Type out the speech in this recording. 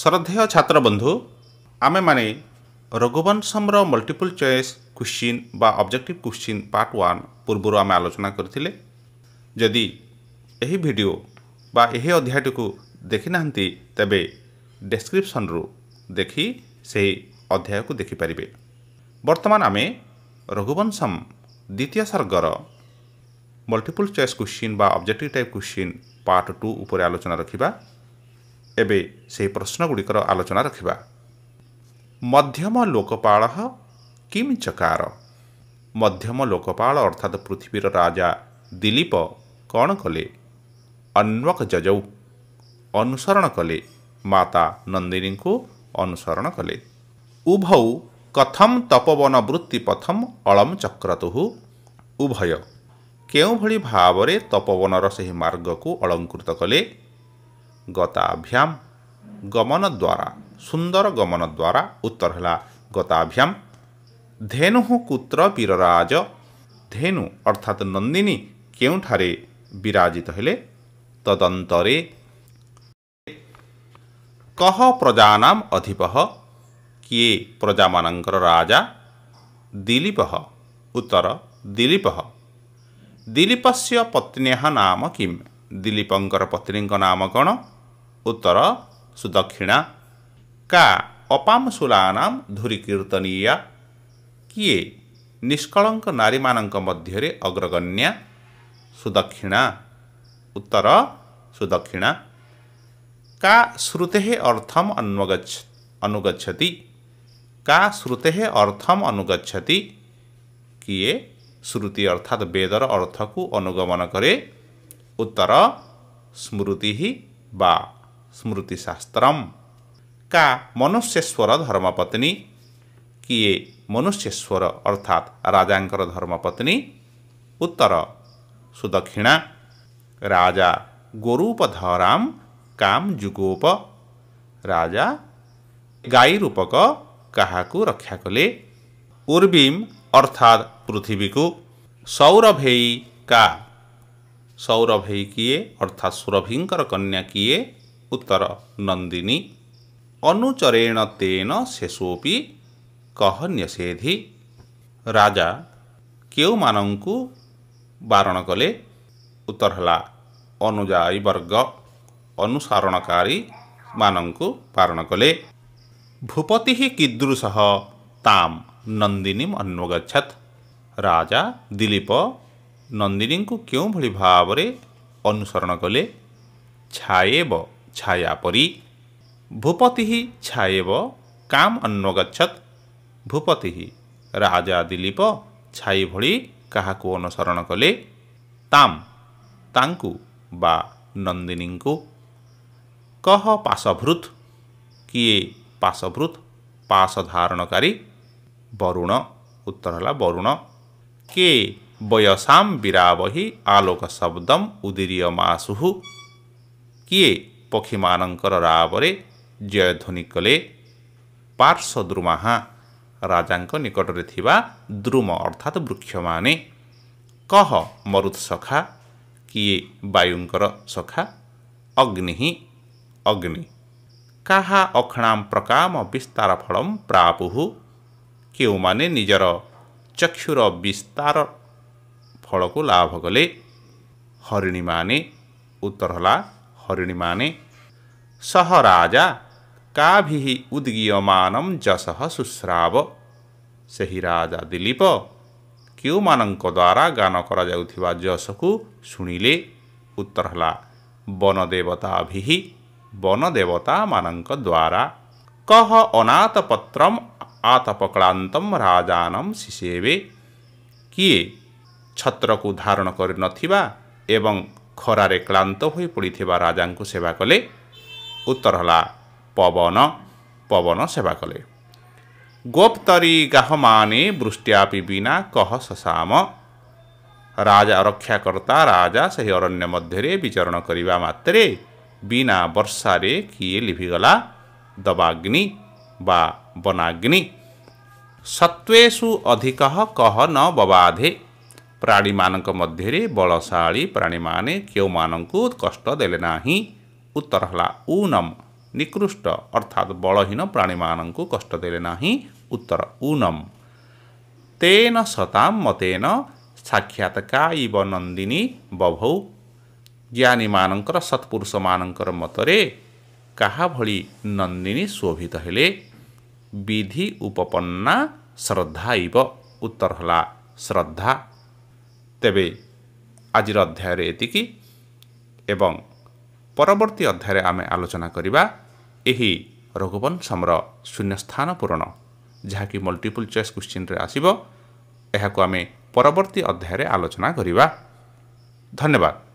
ଶ୍ରଦ୍ଧେୟ ଛାତ୍ର ବନ୍ଧୁ ଆମେମାନେ ରଘୁବଂଶମର ମଲ୍ଟିପୁଲ୍ ଚଏସ୍ କ୍ୱେଶ୍ଚିନ୍ ବା ଅବଜେକ୍ଟିଭ୍ କ୍ୱେଶ୍ଚିନ୍ ପାର୍ଟ ୱାନ୍ ପୂର୍ବରୁ ଆମେ ଆଲୋଚନା କରିଥିଲେ ଯଦି ଏହି ଭିଡ଼ିଓ ବା ଏହି ଅଧ୍ୟାୟଟିକୁ ଦେଖିନାହାନ୍ତି ତେବେ ଡେସ୍କ୍ରିପ୍ସନ୍ରୁ ଦେଖି ସେହି ଅଧ୍ୟାୟକୁ ଦେଖିପାରିବେ ବର୍ତ୍ତମାନ ଆମେ ରଘୁବଂଶମ ଦ୍ୱିତୀୟ ସର୍ଗର ମଲ୍ଟିପୁଲ୍ ଚଏସ୍ କ୍ୱେଶ୍ଚିନ୍ ବା objective type question part two ଉପରେ ଆଲୋଚନା ରଖିବା ଏବେ ସେହି ପ୍ରଶ୍ନଗୁଡ଼ିକର ଆଲୋଚନା ରଖିବା ମଧ୍ୟମ ଲୋକପାଳ କିମ୍ ଚକାର ମଧ୍ୟମ ଲୋକପାଳ ଅର୍ଥାତ୍ ପୃଥିବୀର ରାଜା ଦିଲୀପ କ'ଣ କଲେ ଅନ୍ୱକ ଜଜଉ ଅନୁସରଣ କଲେ ମାତା ନନ୍ଦିନୀଙ୍କୁ ଅନୁସରଣ କଲେ ଉଭୟ କଥମ୍ ତପବନ ବୃତ୍ତି ପଥମ୍ ଅଳମ ଚକ୍ରତୁ ଉଭୟ କେଉଁଭଳି ଭାବରେ ତପବନର ସେହି ମାର୍ଗକୁ ଅଳଙ୍କୃତ କଲେ ଗତାଭ୍ୟାମ ଗମନ ଦ୍ୱାରା ସୁନ୍ଦର ଗମନ ଦ୍ୱାରା ଉତ୍ତର ହେଲା ଗତାଭ୍ୟାମ ଧେନୁ କୁତ୍ର ବୀରରାଜ ଧେନୁ ଅର୍ଥାତ୍ ନନ୍ଦିନୀ କେଉଁଠାରେ ବିରାଜିତ ହେଲେ ତଦନ୍ତରେ କହ ପ୍ରଜାନାମ ଅଧିପ କିଏ ପ୍ରଜାମାନଙ୍କର ରାଜା ଦିଲୀପ ଉତ୍ତର ଦିଲୀପ ଦିଲୀପସ୍ୟ ପତ୍ନ୍ୟ ନାମ କିମ୍ ଦିଲୀପଙ୍କର ପତ୍ନୀଙ୍କ ନାମ କ'ଣ उत्तर सुदक्षिणा का ଅପାମଶୂଳାନାମ ଧୁରିକୀର୍ତ୍ତନୀୟା କିଏ ନିଷ୍କଳଙ୍କ ନାରୀମାନଙ୍କ ମଧ୍ୟରେ ଅଗ୍ରଗଣ୍ୟା ସୁଦକ୍ଷିଣା ଉତ୍ତର ସୁଦକ୍ଷିଣା କା ଶ୍ରୁତେ ଅର୍ଥମ ଅନ୍ୱଗଛ ଅନୁଗଚ୍ଛତି କା ଶ୍ରୁତେ ଅର୍ଥମ ଅନୁଗଚ୍ଛତି କିଏ ଶ୍ରୁତି ଅର୍ଥାତ୍ ବେଦର ଅର୍ଥକୁ ଅନୁଗମନ କରେ ଉତ୍ତର ସ୍ମୃତି ବା स्मृतिशास्त्रम का मनुष्यस्वर धर्मपत्नी किए मनुष्यस्वर अर्थात राजा धर्मपत्नी उत्तर सुदक्षिणा राजा गोरूपधराम काम जुगोप राजा गाई रूपक कहा रक्षा कले उर्वीम अर्थात पृथ्वी को सौरभेयी का सौरभेयी किए अर्थात सुरभिंकर कन्या किए उत्तर नंदिनी अनुचरेण तेन शेषोपि कह न्यसेधि राजा କେଉଁମାନଙ୍କୁ ବାରଣ କଲେ ଉତ୍ତର ହେଲା ଅନୁଯାୟୀ ବର୍ଗ ଅନୁସାରଣକାରୀମାନଙ୍କୁ ବାରଣ କଲେ ଭୂପତି କିଦୃଶଃ ତାମ୍ ନନ୍ଦିନୀ ଅନ୍ୱଗଚ୍ଛତ୍ ରାଜା ଦିଲୀପ ନନ୍ଦିନୀଙ୍କୁ କେଉଁଭଳି ଭାବରେ ଅନୁସରଣ କଲେ ଛାଏବ छाया परी भूपति छायव काम अन्वग्छत् भूपति राजा दिलीप छाई दलिप छ अनुसरण कले ताम तांकु बा नदिनी कह पासभृथ क कि पासभृत्स धारणकारी वरुण उत्तर होला वरुण के वयसाम बिराबि आलोक शब्दम उदिरियमासुहु किए ପକ୍ଷୀମାନଙ୍କର ରାବରେ ଜୟଧ୍ୱନି କଲେ ପାର୍ଶ୍ୱ ଦ୍ରୁମାହା ରାଜାଙ୍କ ନିକଟରେ ଥିବା ଦ୍ରୁମ ଅର୍ଥାତ୍ ବୃକ୍ଷମାନେ କହ ମରୁତ୍ ସଖା କିଏ ବାୟୁଙ୍କର ସଖା ଅଗ୍ନି ହିଁ ଅଗ୍ନି କାହା ଅକ୍ଷଣାମ୍ ପ୍ରକାମ ବିସ୍ତାର ଫଳମ୍ ପ୍ରାପୁହୁ କେଉଁମାନେ ନିଜର ଚକ୍ଷୁର ବିସ୍ତାର ଫଳକୁ ଲାଭ କଲେ ହରିଣୀମାନେ ଉତ୍ତର ହେଲା ହରିଣୀମାନେ सह राजा काभिः उद्गीयमानं जसः शुश्राव ସେହି ରାଜା ଦିଲ୍ଲୀପ କେଉଁମାନଙ୍କ ଦ୍ୱାରା ଗାନ କରାଯାଉଥିବା ଯଶକୁ ଶୁଣିଲେ ଉତ୍ତର ହେଲା ବନଦେବତାଭିହି ବନଦେବତାମାନଙ୍କ ଦ୍ୱାରା କହ ଅନାଥପତ୍ରମ୍ ଆତପକ୍ଳାନ୍ତମ୍ ରାଜାନମ୍ ଶିଶେବେ କିଏ ଛତ୍ରକୁ ଧାରଣ କରିନଥିବା ଏବଂ ଖରାରେ କ୍ଳାନ୍ତ ହୋଇ ପଡ଼ିଥିବା ରାଜାଙ୍କୁ ସେବା କଲେ ଉତ୍ତର ହେଲା ପବନ ପବନ ସେବା କଲେ ଗୋପ୍ତରୀ ଗାହମାନେ ବୃଷ୍ଟ୍ୟାପି ବିନା କହ ସସାମ ରାଜା ରକ୍ଷାକର୍ତ୍ତା ରାଜା ସେହି ଅରଣ୍ୟ ମଧ୍ୟରେ ବିଚରଣ କରିବା ମାତ୍ରେ ବିନା ବର୍ଷାରେ କିଏ ଲିଭିଗଲା ଦବାଗ୍ନି ବା ବନାଗ୍ନି ସତ୍ତ୍ୱେଷୁ ଅଧିକ କହ ନ ବବାଧେ ପ୍ରାଣୀମାନଙ୍କ ମଧ୍ୟରେ ବଳଶାଳୀ ପ୍ରାଣୀମାନେ କେଉଁମାନଙ୍କୁ କଷ୍ଟ ଦେଲେ ନାହିଁ ଉତ୍ତର ହେଲା ଉନମ ନିକୃଷ୍ଟ ଅର୍ଥାତ୍ ବଳହୀନ ପ୍ରାଣୀମାନଙ୍କୁ କଷ୍ଟ ଦେଲେ ନାହିଁ ଉତ୍ତର ଉନମ ତେନ ସତାମ ମତେନ ସାକ୍ଷାତ ସାକ୍ଷାତକାଇବ ନନ୍ଦିନୀ ବଭଉ ଜ୍ଞାନୀମାନଙ୍କର ସତ୍ପୁରୁଷମାନଙ୍କର ମତରେ କାହା ଭଳି ନନ୍ଦିନୀ ଶୋଭିତ ହେଲେ ବିଧି ଉପପନ୍ନା ଶ୍ରଦ୍ଧାଇବ ଉତ୍ତର ହେଲା ଶ୍ରଦ୍ଧା ତେବେ ଆଜିର ଅଧ୍ୟାୟରେ ଏତିକି ଏବଂ ପରବର୍ତ୍ତୀ ଅଧ୍ୟାୟରେ ଆମେ ଆଲୋଚନା କରିବା ଏହି ରଘୁବଂଶମର ଶୂନ୍ୟ ସ୍ଥାନ ପୂରଣ ଯାହାକି ମଲ୍ଟିପୁଲ୍ ଚଏସ୍ କ୍ୱେଶ୍ଚିନ୍ରେ ଆସିବ ଏହାକୁ ଆମେ ପରବର୍ତ୍ତୀ ଅଧ୍ୟାୟରେ ଆଲୋଚନା କରିବା ଧନ୍ୟବାଦ